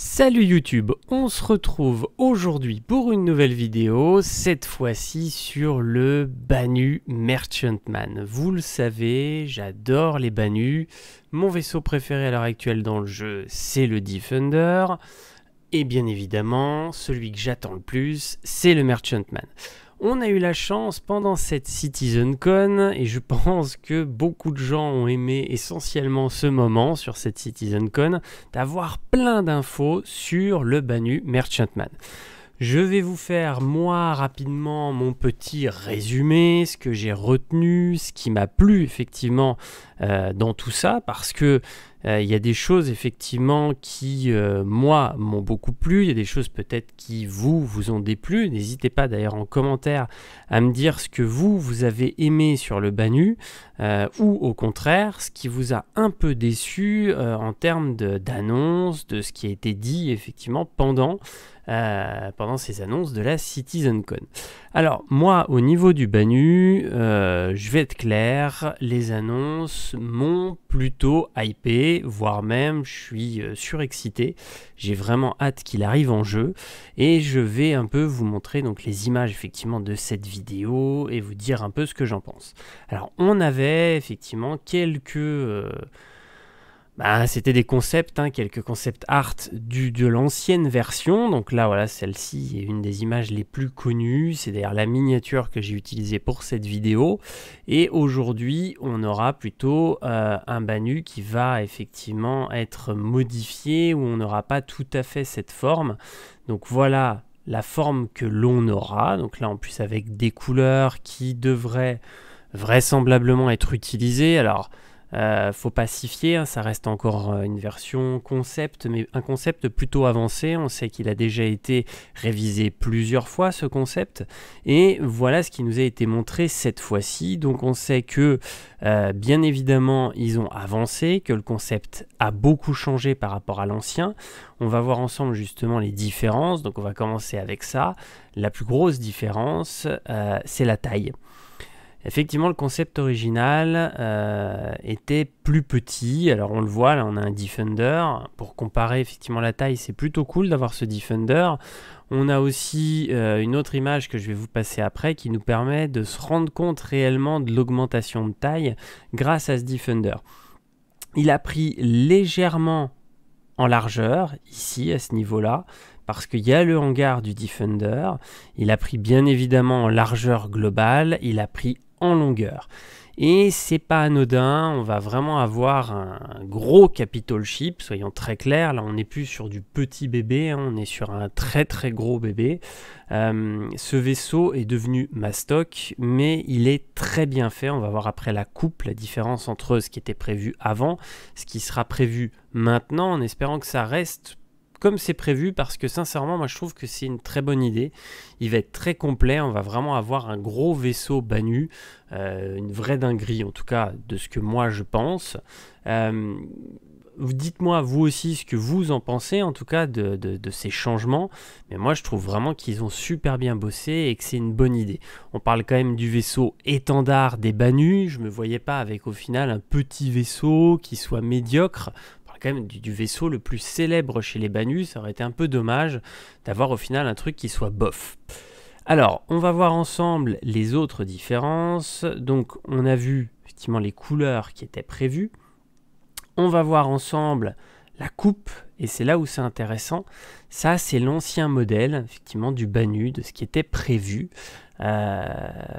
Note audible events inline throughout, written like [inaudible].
Salut YouTube, on se retrouve aujourd'hui pour une nouvelle vidéo, cette fois-ci sur le Banu Merchantman. Vous le savez, j'adore les Banu. mon vaisseau préféré à l'heure actuelle dans le jeu c'est le Defender, et bien évidemment celui que j'attends le plus c'est le Merchantman. On a eu la chance pendant cette CitizenCon, et je pense que beaucoup de gens ont aimé essentiellement ce moment sur cette CitizenCon, d'avoir plein d'infos sur le Banu Merchantman. Je vais vous faire moi rapidement mon petit résumé, ce que j'ai retenu, ce qui m'a plu effectivement euh, dans tout ça parce que euh, il y a des choses effectivement qui euh, moi m'ont beaucoup plu, il y a des choses peut-être qui vous vous ont déplu. N'hésitez pas d'ailleurs en commentaire à me dire ce que vous vous avez aimé sur le Banu ou au contraire ce qui vous a un peu déçu en termes d'annonces, de, ce qui a été dit effectivement pendant pendant ces annonces de la CitizenCon. Alors moi, au niveau du Banu, je vais être clair, les annonces m'ont plutôt hypé, voire même je suis euh, surexcité. J'ai vraiment hâte qu'il arrive en jeu et je vais un peu vous montrer donc les images effectivement de cette vidéo et vous dire un peu ce que j'en pense. Alors on avait effectivement quelques... Euh, bah, c'était des concepts, hein, quelques concepts art du, de l'ancienne version. Donc là, voilà, celle-ci est une des images les plus connues. C'est d'ailleurs la miniature que j'ai utilisée pour cette vidéo. Et aujourd'hui, on aura plutôt euh, un banu qui va effectivement être modifié, où on n'aura pas tout à fait cette forme. Donc voilà la forme que l'on aura. Donc là, en plus, avec des couleurs qui devraient vraisemblablement être utilisées. Alors, euh, faut pacifier, hein, ça reste encore euh, une version concept, mais un concept plutôt avancé. On sait qu'il a déjà été révisé plusieurs fois ce concept, et voilà ce qui nous a été montré cette fois-ci. Donc on sait que euh, bien évidemment ils ont avancé, que le concept a beaucoup changé par rapport à l'ancien. On va voir ensemble justement les différences. Donc on va commencer avec ça. La plus grosse différence, c'est la taille. Effectivement, le concept original euh, était plus petit. Alors on le voit, là on a un Defender. Pour comparer effectivement la taille, c'est plutôt cool d'avoir ce Defender. On a aussi euh, une autre image que je vais vous passer après qui nous permet de se rendre compte réellement de l'augmentation de taille grâce à ce Defender. Il a pris légèrement en largeur ici à ce niveau-là parce qu'il y a le hangar du Defender, il a pris bien évidemment en largeur globale, il a pris longueur. Et c'est pas anodin, on va vraiment avoir un gros capital ship, soyons très clairs. Là, on n'est plus sur du petit bébé, hein, on est sur un très très gros bébé. Euh, ce vaisseau est devenu mastoc, mais il est très bien fait. On va voir après la coupe la différence entre ce qui était prévu avant, ce qui sera prévu maintenant, en espérant que ça reste comme c'est prévu parce que sincèrement moi je trouve que c'est une très bonne idée. Il va être très complet, on va vraiment avoir un gros vaisseau Banu, euh, une vraie dinguerie en tout cas de ce que moi je pense. Euh, dites-moi vous aussi ce que vous en pensez en tout cas de, ces changements, mais moi je trouve vraiment qu'ils ont super bien bossé et que c'est une bonne idée. On parle quand même du vaisseau étendard des Banu. je me voyais pas avec au final un petit vaisseau qui soit médiocre, quand même du, vaisseau le plus célèbre chez les Banu, Ça aurait été un peu dommage d'avoir au final un truc qui soit bof. Alors, on va voir ensemble les autres différences. Donc, on a vu effectivement les couleurs qui étaient prévues. On va voir ensemble la coupe, et c'est là où c'est intéressant. Ça, c'est l'ancien modèle, effectivement, du Banu, de ce qui était prévu. Euh,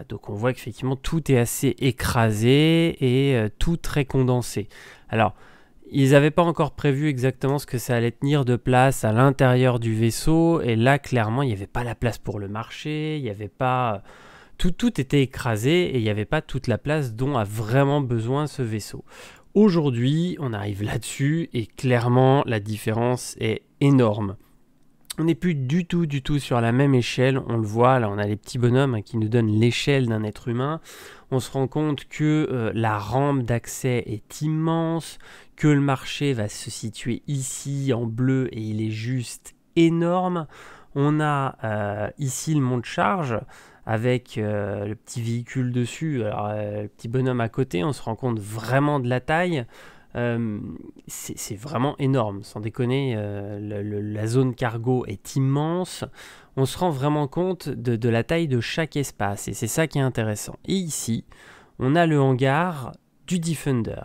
donc on voit qu'effectivement tout est assez écrasé et euh, tout très condensé. Alors ils n'avaient pas encore prévu exactement ce que ça allait tenir de place à l'intérieur du vaisseau, et là clairement il n'y avait pas la place pour le marché, il n'y avait pas... Tout, tout était écrasé et il n'y avait pas toute la place dont a vraiment besoin ce vaisseau. Aujourd'hui on arrive là-dessus et clairement la différence est énorme. On n'est plus du tout, du tout sur la même échelle. On le voit, là, on a les petits bonhommes hein, qui nous donnent l'échelle d'un être humain. On se rend compte que euh, la rampe d'accès est immense, que le marché va se situer ici en bleu et il est juste énorme. On a euh, ici le mont de charge avec euh, le petit véhicule dessus, alors, euh, le petit bonhomme à côté, on se rend compte vraiment de la taille. c'est vraiment énorme, sans déconner, la zone cargo est immense, on se rend vraiment compte de, de la taille de chaque espace, et c'est ça qui est intéressant. Et ici, on a le hangar du Defender.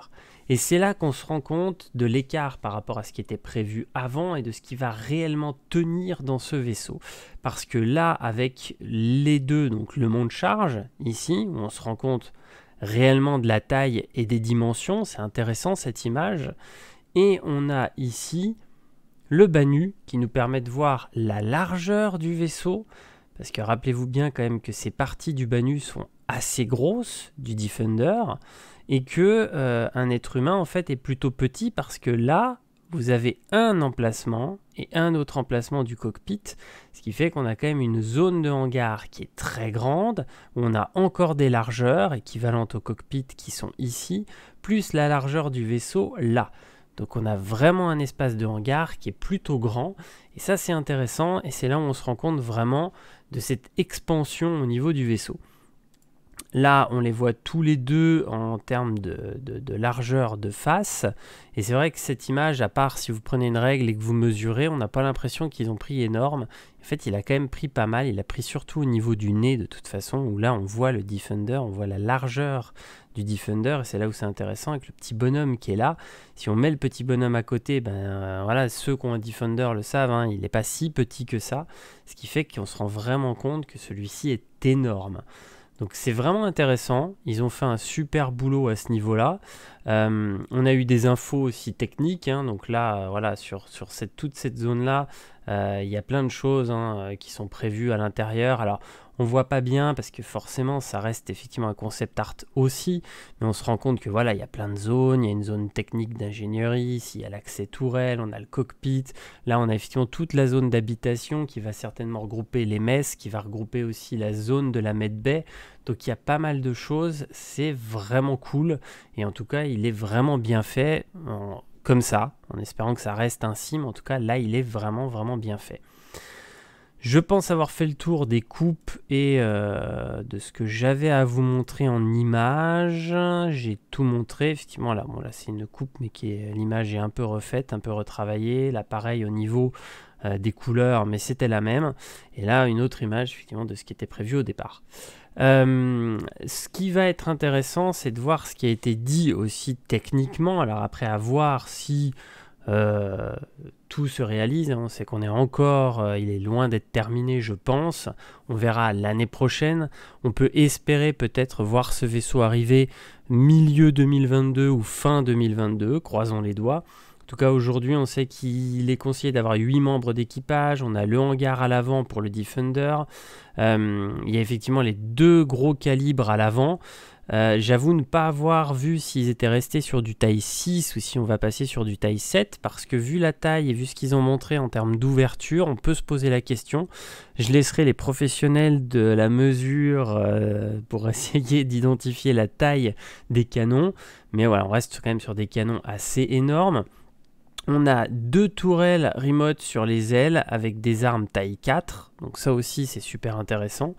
Et c'est là qu'on se rend compte de l'écart par rapport à ce qui était prévu avant et de ce qui va réellement tenir dans ce vaisseau. Parce que là, avec les deux, donc le monde charge, ici, où on se rend compte réellement de la taille et des dimensions, c'est intéressant cette image. Et on a ici le banu qui nous permet de voir la largeur du vaisseau, parce que rappelez-vous bien quand même que ces parties du banu sont assez grosses du Defender et que euh, un être humain en fait est plutôt petit parce que là vous avez un emplacement et un autre emplacement du cockpit, ce qui fait qu'on a quand même une zone de hangar qui est très grande, on a encore des largeurs équivalentes au cockpit qui sont ici, plus la largeur du vaisseau là. Donc on a vraiment un espace de hangar qui est plutôt grand, et ça c'est intéressant, et c'est là où on se rend compte vraiment de cette expansion au niveau du vaisseau. Là, on les voit tous les deux en termes de, largeur de face. Et c'est vrai que cette image, à part si vous prenez une règle et que vous mesurez, on n'a pas l'impression qu'ils ont pris énorme. En fait, il a quand même pris pas mal. Il a pris surtout au niveau du nez, de toute façon, où là, on voit le Defender, on voit la largeur du Defender. Et c'est là où c'est intéressant avec le petit bonhomme qui est là. Si on met le petit bonhomme à côté, ben euh, voilà, ceux qui ont un Defender le savent. Hein. il n'est pas si petit que ça. Ce qui fait qu'on se rend vraiment compte que celui-ci est énorme. Donc c'est vraiment intéressant, ils ont fait un super boulot à ce niveau-là. Euh, on a eu des infos aussi techniques, hein. donc là, euh, voilà, sur, sur cette, toute cette zone-là, euh, il y a plein de choses hein, qui sont prévues à l'intérieur. Alors on voit pas bien parce que forcément ça reste effectivement un concept art aussi, mais on se rend compte que voilà, il y a plein de zones, il y a une zone technique d'ingénierie, il y a l'accès tourelle, on a le cockpit, là on a effectivement toute la zone d'habitation qui va certainement regrouper les messes, qui va regrouper aussi la zone de la mette-baie. donc il y a pas mal de choses, c'est vraiment cool, et en tout cas il est vraiment bien fait comme ça, en espérant que ça reste ainsi, mais en tout cas là il est vraiment vraiment bien fait. Je pense avoir fait le tour des coupes et euh, de ce que j'avais à vous montrer en images. J'ai tout montré, effectivement, là, bon, là c'est une coupe, mais qui l'image est un peu refaite, un peu retravaillée. L'appareil au niveau euh, des couleurs, mais c'était la même. Et là, une autre image, effectivement, de ce qui était prévu au départ. Euh, ce qui va être intéressant, c'est de voir ce qui a été dit aussi techniquement. Alors après, à voir si euh, tout se réalise. on hein. sait qu'on est encore, euh, il est loin d'être terminé, je pense. On verra l'année prochaine. On peut espérer peut-être voir ce vaisseau arriver milieu 2022 ou fin 2022. Croisons les doigts. En tout cas, aujourd'hui, on sait qu'il est conseillé d'avoir 8 membres d'équipage. On a le hangar à l'avant pour le Defender. Euh, il y a effectivement les deux gros calibres à l'avant. Euh, j'avoue ne pas avoir vu s'ils étaient restés sur du taille 6 ou si on va passer sur du taille 7 parce que vu la taille et vu ce qu'ils ont montré en termes d'ouverture, on peut se poser la question. Je laisserai les professionnels de la mesure euh, pour [laughs] essayer d'identifier la taille des canons. Mais voilà, on reste quand même sur des canons assez énormes. On a deux tourelles remote sur les ailes avec des armes taille 4, donc ça aussi c'est super intéressant.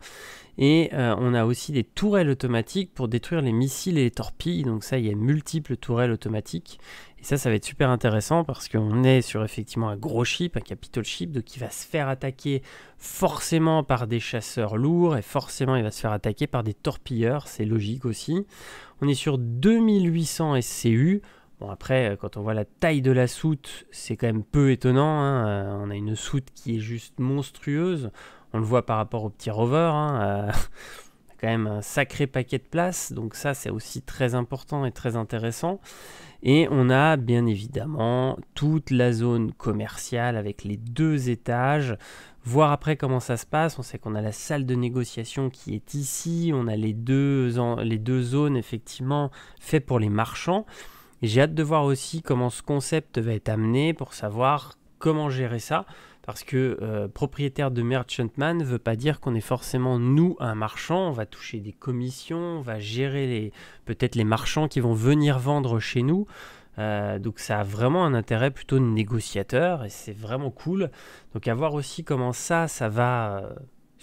Et euh, on a aussi des tourelles automatiques pour détruire les missiles et les torpilles, donc ça il y a multiples tourelles automatiques. Et ça ça va être super intéressant parce qu'on est sur effectivement un gros ship, un capital ship, donc qui va se faire attaquer forcément par des chasseurs lourds et forcément il va se faire attaquer par des torpilleurs, c'est logique aussi. On est sur 2800 SCU. Bon après, euh, quand on voit la taille de la soute, c'est quand même peu étonnant. Hein. Euh, on a une soute qui est juste monstrueuse. On le voit par rapport au petit rover. Hein. Euh, [laughs] quand même un sacré paquet de place. Donc ça, c'est aussi très important et très intéressant. Et on a bien évidemment toute la zone commerciale avec les deux étages. Voir après comment ça se passe. On sait qu'on a la salle de négociation qui est ici. On a les les deux zones effectivement faites pour les marchands. J'ai hâte de voir aussi comment ce concept va être amené pour savoir comment gérer ça. Parce que euh, propriétaire de merchantman ne veut pas dire qu'on est forcément nous un marchand. On va toucher des commissions, on va gérer peut-être les marchands qui vont venir vendre chez nous. Euh, donc ça a vraiment un intérêt plutôt négociateur et c'est vraiment cool. Donc à voir aussi comment ça, ça va euh,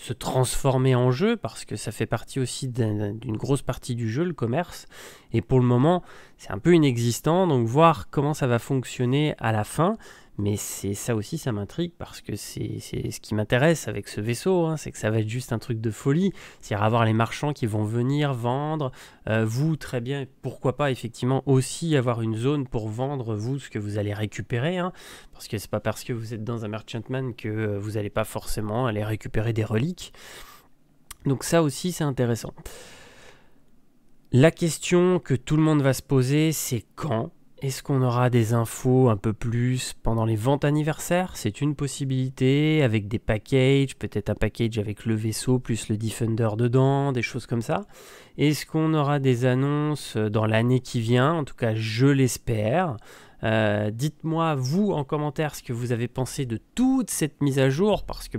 se transformer en jeu parce que ça fait partie aussi d'une grosse partie du jeu, le commerce. Et pour le moment, c'est un peu inexistant. Donc voir comment ça va fonctionner à la fin, mais c'est ça aussi, ça m'intrigue parce que c'est ce qui m'intéresse avec ce vaisseau, hein, c'est que ça va être juste un truc de folie. C'est-à-dire avoir les marchands qui vont venir vendre, euh, vous très bien, pourquoi pas effectivement aussi avoir une zone pour vendre vous ce que vous allez récupérer, hein. parce que c'est pas parce que vous êtes dans un merchantman que euh, vous n'allez pas forcément aller récupérer des reliques. Donc ça aussi, c'est intéressant. La question que tout le monde va se poser, c'est quand est-ce qu'on aura des infos un peu plus pendant les ventes anniversaires C'est une possibilité, avec des packages, peut-être un package avec le vaisseau plus le Defender dedans, des choses comme ça. Est-ce qu'on aura des annonces euh, dans l'année qui vient En tout cas, je l'espère. Euh, dites-moi, vous, en commentaire, ce que vous avez pensé de toute cette mise à jour, parce que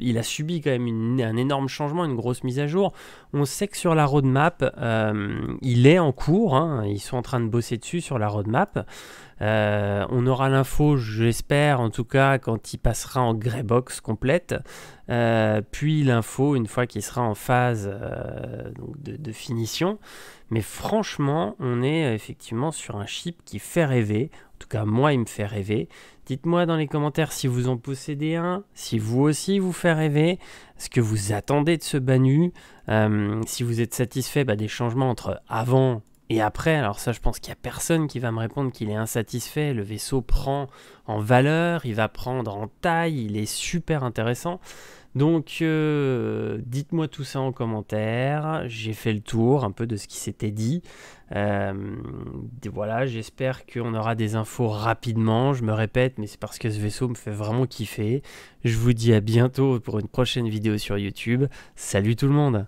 il a subi quand même un énorme changement, une grosse mise à jour. On sait que sur la roadmap, euh, il est en cours, hein, ils sont en train de bosser dessus sur la roadmap. Euh, on aura l'info, j'espère, en tout cas, quand il passera en grey box complète. Euh, puis l'info, une fois qu'il sera en phase euh, de, finition. Mais franchement, on est effectivement sur un chip qui fait rêver. En tout cas, moi, il me fait rêver. Dites-moi dans les commentaires si vous en possédez un, si vous aussi vous fait rêver, ce que vous attendez de ce banu, si vous êtes satisfait bah, des changements entre avant et après, alors ça je pense qu'il n'y a personne qui va me répondre qu'il est insatisfait, le vaisseau prend en valeur, il va prendre en taille, il est super intéressant. Donc euh, dites-moi tout ça en commentaire, j'ai fait le tour un peu de ce qui s'était dit. Euh, voilà, j'espère qu'on aura des infos rapidement, je me répète, mais c'est parce que ce vaisseau me fait vraiment kiffer. Je vous dis à bientôt pour une prochaine vidéo sur YouTube. Salut tout le monde